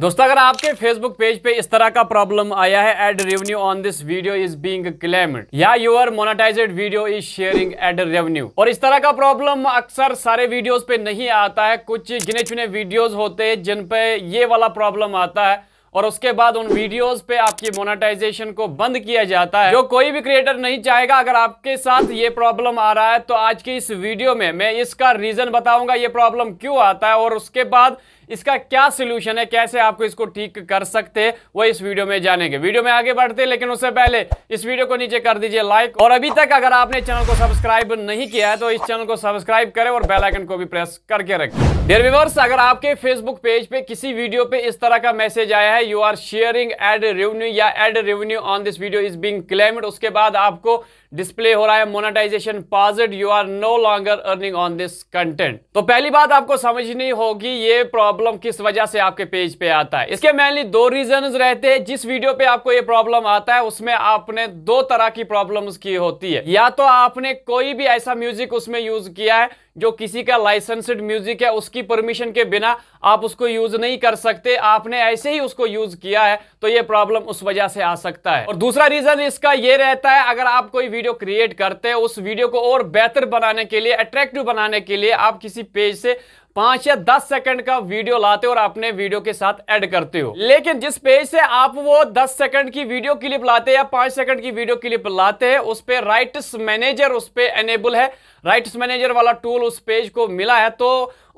दोस्तों अगर आपके फेसबुक पेज पे इस तरह का प्रॉब्लम आया है ad revenue on this video is being claimed या your monetized video is sharing ad revenue और इस तरह का प्रॉब्लम अक्सर सारे वीडियोस पे नहीं आता है कुछ गिने चुने वीडियोस होते हैं जिन पे ये वाला प्रॉब्लम आता है और उसके बाद उन वीडियोस पे आपकी मोनेटाइजेशन को बंद किया जाता है जो कोई भी क्रिएटर नहीं चाहेगा अगर आपके साथ ये प्रॉब्लम आ रहा है तो आज की इस वीडियो में मैं इसका रीजन बताऊंगा ये प्रॉब्लम क्यों आता है और उसके बाद इसका क्या सोल्यूशन है कैसे आपको इसको ठीक कर सकते वो इस वीडियो में जानेंगे वीडियो में आगे बढ़ते लेकिन उससे पहले इस वीडियो को नीचे कर दीजिए लाइक और अभी तक अगर आपने चैनल को सब्सक्राइब नहीं किया है तो इस चैनल को सब्सक्राइब करें और बेलाइकन को भी प्रेस करके रखें डेयर विवर्स अगर आपके फेसबुक पेज पे किसी वीडियो पे इस तरह का मैसेज आया है you are sharing ad revenue या ad revenue on this video is being claimed उसके बाद आपको डिस्प्ले हो रहा है monetization paused you are no longer earning on this content तो पहली बात आपको समझनी होगी ये प्रॉब्लम किस वजह से आपके पेज पे आता है इसके मेनली दो रीजन रहते हैं जिस वीडियो पे आपको ये प्रॉब्लम आता है उसमें आपने दो तरह की प्रॉब्लम की होती है या तो आपने कोई भी ऐसा म्यूजिक उसमें यूज किया है जो किसी का लाइसेंसड म्यूजिक है उसकी परमिशन के बिना आप उसको यूज नहीं कर सकते आपने ऐसे ही उसको यूज किया है तो ये प्रॉब्लम उस वजह से आ सकता है और दूसरा रीजन इसका ये रहता है अगर आप कोई वीडियो क्रिएट करते हैं उस वीडियो को और बेहतर बनाने के लिए अट्रैक्टिव बनाने के लिए आप किसी पेज से पांच या दस सेकंड का वीडियो लाते हो और अपने वीडियो के साथ ऐड करते हो लेकिन जिस पेज से आप वो दस सेकंड की वीडियो क्लिप लाते हैं या पांच सेकंड की वीडियो क्लिप लाते हैं उस पर राइट्स मैनेजर उस पर एनेबल है राइट्स मैनेजर वाला टूल उस पेज को मिला है तो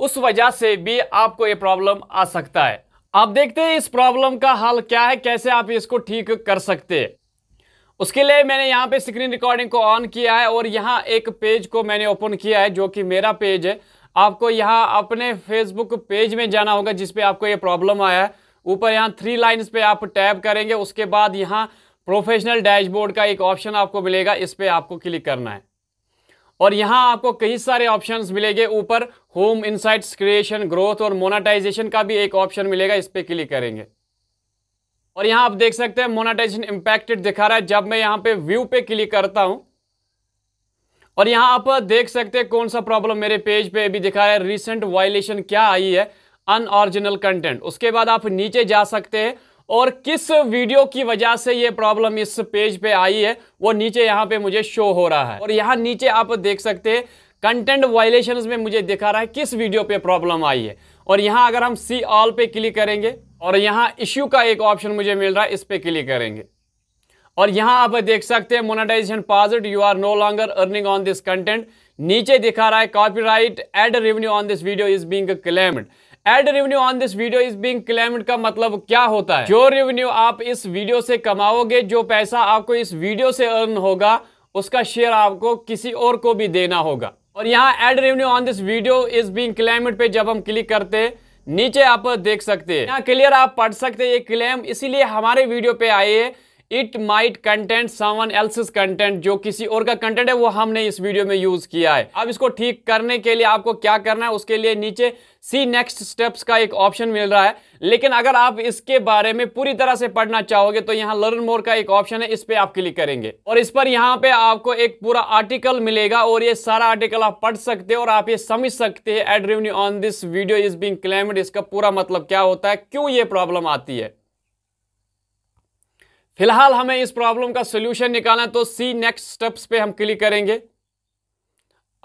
उस वजह से भी आपको ये प्रॉब्लम आ सकता है आप देखते हैं इस प्रॉब्लम का हल क्या है कैसे आप इसको ठीक कर सकते हैं उसके लिए मैंने यहाँ पे स्क्रीन रिकॉर्डिंग को ऑन किया है और यहाँ एक पेज को मैंने ओपन किया है जो कि मेरा पेज है आपको यहाँ अपने फेसबुक पेज में जाना होगा जिसपे आपको ये प्रॉब्लम आया है ऊपर यहाँ थ्री लाइन्स पे आप टैब करेंगे उसके बाद यहाँ प्रोफेशनल डैशबोर्ड का एक ऑप्शन आपको मिलेगा इस पर आपको क्लिक करना है और यहाँ आपको कई सारे ऑप्शंस मिलेंगे ऊपर होम इनसाइट्स क्रिएशन ग्रोथ और मोनाटाइजेशन का भी एक ऑप्शन मिलेगा इस पर क्लिक करेंगे और यहाँ आप देख सकते हैं मोनाटाइजेशन इम्पैक्टेड दिखा रहा है जब मैं यहाँ पे व्यू पे क्लिक करता हूँ और यहाँ आप देख सकते हैं कौन सा प्रॉब्लम मेरे पेज पे अभी दिखा है रिसेंट वायलेशन क्या आई है अनऑरिजिनल कंटेंट उसके बाद आप नीचे जा सकते हैं और किस वीडियो की वजह से ये प्रॉब्लम इस पेज पे आई है वो नीचे यहाँ पे मुझे शो हो रहा है और यहाँ नीचे आप देख सकते हैं कंटेंट वायलेशन में मुझे दिखा रहा है किस वीडियो पे प्रॉब्लम आई है और यहाँ अगर हम सी ऑल पे क्लिक करेंगे और यहाँ इश्यू का एक ऑप्शन मुझे मिल रहा है इस पर क्लिक करेंगे और यहां आप देख सकते हैं monetization paused you are no longer earning on this content नीचे दिखा रहा है copyright ad revenue on this video is being claimed ad revenue on this video is being claimed का मतलब क्या होता है जो रेवेन्यू आप इस वीडियो से कमाओगे जो पैसा आपको इस वीडियो से अर्न होगा उसका शेयर आपको किसी और को भी देना होगा और यहाँ ad revenue on this video is being claimed पे जब हम क्लिक करते हैं नीचे आप देख सकते हैं क्लियर आप पढ़ सकते हैं ये क्लेम इसीलिए हमारे वीडियो पे आए हैं it might content someone else's content जो किसी और का कंटेंट है वो हमने इस वीडियो में यूज किया है अब इसको ठीक करने के लिए आपको क्या करना है उसके लिए नीचे सी नेक्स्ट स्टेप्स का एक ऑप्शन मिल रहा है लेकिन अगर आप इसके बारे में पूरी तरह से पढ़ना चाहोगे तो यहाँ लर्न मोर का एक ऑप्शन है इस पर आप क्लिक करेंगे और इस पर यहाँ पे आपको एक पूरा आर्टिकल मिलेगा और ये सारा आर्टिकल आप पढ़ सकते हैं और आप ये समझ सकते हैं ad review on this video is being claimed इसका पूरा मतलब क्या होता है क्यों ये प्रॉब्लम आती है फिलहाल हमें इस प्रॉब्लम का सोल्यूशन निकालना तो सी नेक्स्ट स्टेप्स पे हम क्लिक करेंगे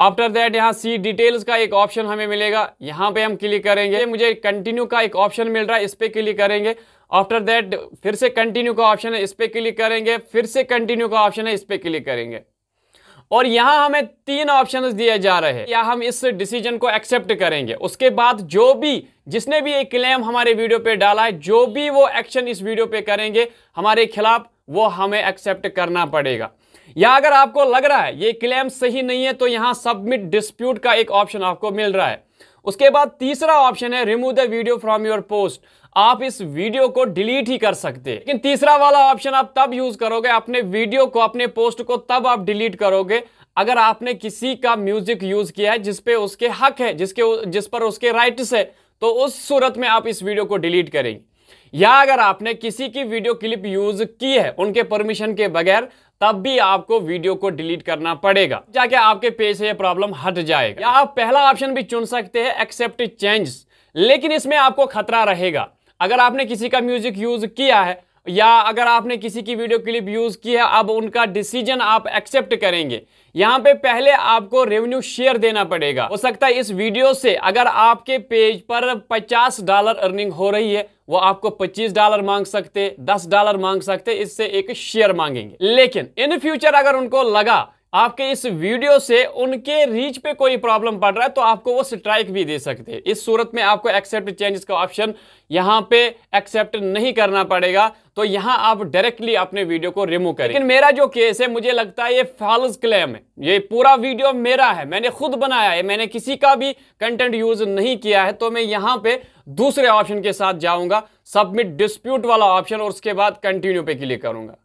आफ्टर दैट यहाँ सी डिटेल्स का एक ऑप्शन हमें मिलेगा यहाँ पे हम क्लिक करेंगे मुझे कंटिन्यू का एक ऑप्शन मिल रहा है इस पर क्लिक करेंगे आफ्टर दैट फिर से कंटिन्यू का ऑप्शन है इस पर क्लिक करेंगे फिर से कंटिन्यू का ऑप्शन है इस पर क्लिक करेंगे और यहां हमें तीन ऑप्शन दिए जा रहे हैं या हम इस डिसीजन को एक्सेप्ट करेंगे उसके बाद जो भी जिसने भी एक क्लेम हमारे वीडियो पे डाला है जो भी वो एक्शन इस वीडियो पे करेंगे हमारे खिलाफ वो हमें एक्सेप्ट करना पड़ेगा या अगर आपको लग रहा है ये क्लेम सही नहीं है तो यहाँ सबमिट डिस्प्यूट का एक ऑप्शन आपको मिल रहा है उसके बाद तीसरा ऑप्शन है remove the video from your post आप इस वीडियो को डिलीट ही कर सकते हैं लेकिन तीसरा वाला ऑप्शन आप तब यूज करोगे अपने वीडियो को अपने पोस्ट को तब आप डिलीट करोगे अगर आपने किसी का म्यूजिक यूज किया है जिसपे उसके हक है जिसके जिस पर उसके राइट्स है तो उस सूरत में आप इस वीडियो को डिलीट करेंगे या अगर आपने किसी की वीडियो क्लिप यूज की है उनके परमिशन के बगैर तब भी आपको वीडियो को डिलीट करना पड़ेगा जाके आपके पेज से यह प्रॉब्लम हट जाएगा या आप पहला ऑप्शन भी चुन सकते हैं एक्सेप्ट चेंज लेकिन इसमें आपको खतरा रहेगा अगर आपने किसी का म्यूजिक यूज किया है या अगर आपने किसी की वीडियो क्लिप यूज़ की है अब उनका डिसीजन आप एक्सेप्ट करेंगे यहाँ पे पहले आपको रेवेन्यू शेयर देना पड़ेगा हो सकता है इस वीडियो से अगर आपके पेज पर 50 डॉलर अर्निंग हो रही है वो आपको 25 डॉलर मांग सकते 10 डॉलर मांग सकते इससे एक शेयर मांगेंगे लेकिन इन फ्यूचर अगर उनको लगा आपके इस वीडियो से उनके रीच पे कोई प्रॉब्लम पड़ रहा है तो आपको वो स्ट्राइक भी दे सकते हैं इस सूरत में आपको एक्सेप्ट चेंजेस का ऑप्शन यहाँ पे एक्सेप्ट नहीं करना पड़ेगा तो यहाँ आप डायरेक्टली अपने वीडियो को रिमूव करें लेकिन मेरा जो केस है मुझे लगता है ये फॉल्स क्लेम है ये पूरा वीडियो मेरा है मैंने खुद बनाया है मैंने किसी का भी कंटेंट यूज नहीं किया है तो मैं यहाँ पे दूसरे ऑप्शन के साथ जाऊंगा सबमिट डिस्प्यूट वाला ऑप्शन और उसके बाद कंटिन्यू पे क्लिक करूंगा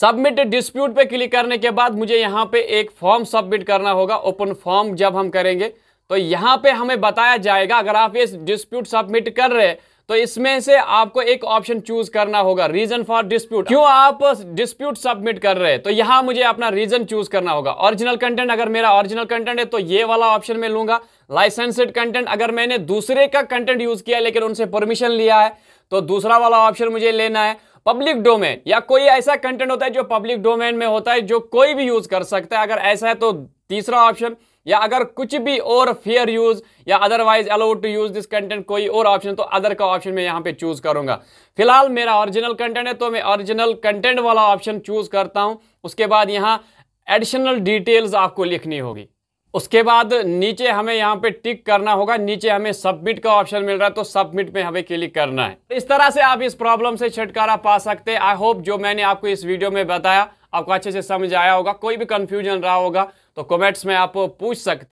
सबमिट डिस्प्यूट पे क्लिक करने के बाद मुझे यहाँ पे एक फॉर्म सबमिट करना होगा ओपन फॉर्म जब हम करेंगे तो यहाँ पे हमें बताया जाएगा अगर आप ये डिस्प्यूट सबमिट कर रहे हैं तो इसमें से आपको एक ऑप्शन चूज करना होगा रीजन फॉर डिस्प्यूट क्यों आप डिस्प्यूट सबमिट कर रहे हैं तो यहां मुझे अपना रीजन चूज करना होगा ओरिजिनल कंटेंट अगर मेरा ओरिजिनल कंटेंट है तो ये वाला ऑप्शन में लूंगा लाइसेंसड कंटेंट अगर मैंने दूसरे का कंटेंट यूज किया लेकिन उनसे परमिशन लिया है तो दूसरा वाला ऑप्शन मुझे लेना है पब्लिक डोमेन या कोई ऐसा कंटेंट होता है जो पब्लिक डोमेन में होता है जो कोई भी यूज कर सकता है अगर ऐसा है तो तीसरा ऑप्शन या अगर कुछ भी और फेयर यूज या otherwise allowed to use this content कोई और ऑप्शन तो अदर का ऑप्शन मैं यहाँ पे चूज करूंगा फिलहाल मेरा ओरिजिनल कंटेंट है तो मैं ओरिजिनल कंटेंट वाला ऑप्शन चूज करता हूँ उसके बाद यहाँ एडिशनल डिटेल्स आपको लिखनी होगी उसके बाद नीचे हमें यहाँ पे टिक करना होगा नीचे हमें सबमिट का ऑप्शन मिल रहा है तो सबमिट में हमें क्लिक करना है इस तरह से आप इस प्रॉब्लम से छुटकारा पा सकते हैं आई होप जो मैंने आपको इस वीडियो में बताया आपको अच्छे से समझ आया होगा कोई भी कंफ्यूजन रहा होगा तो कमेंट्स में आप पूछ सकते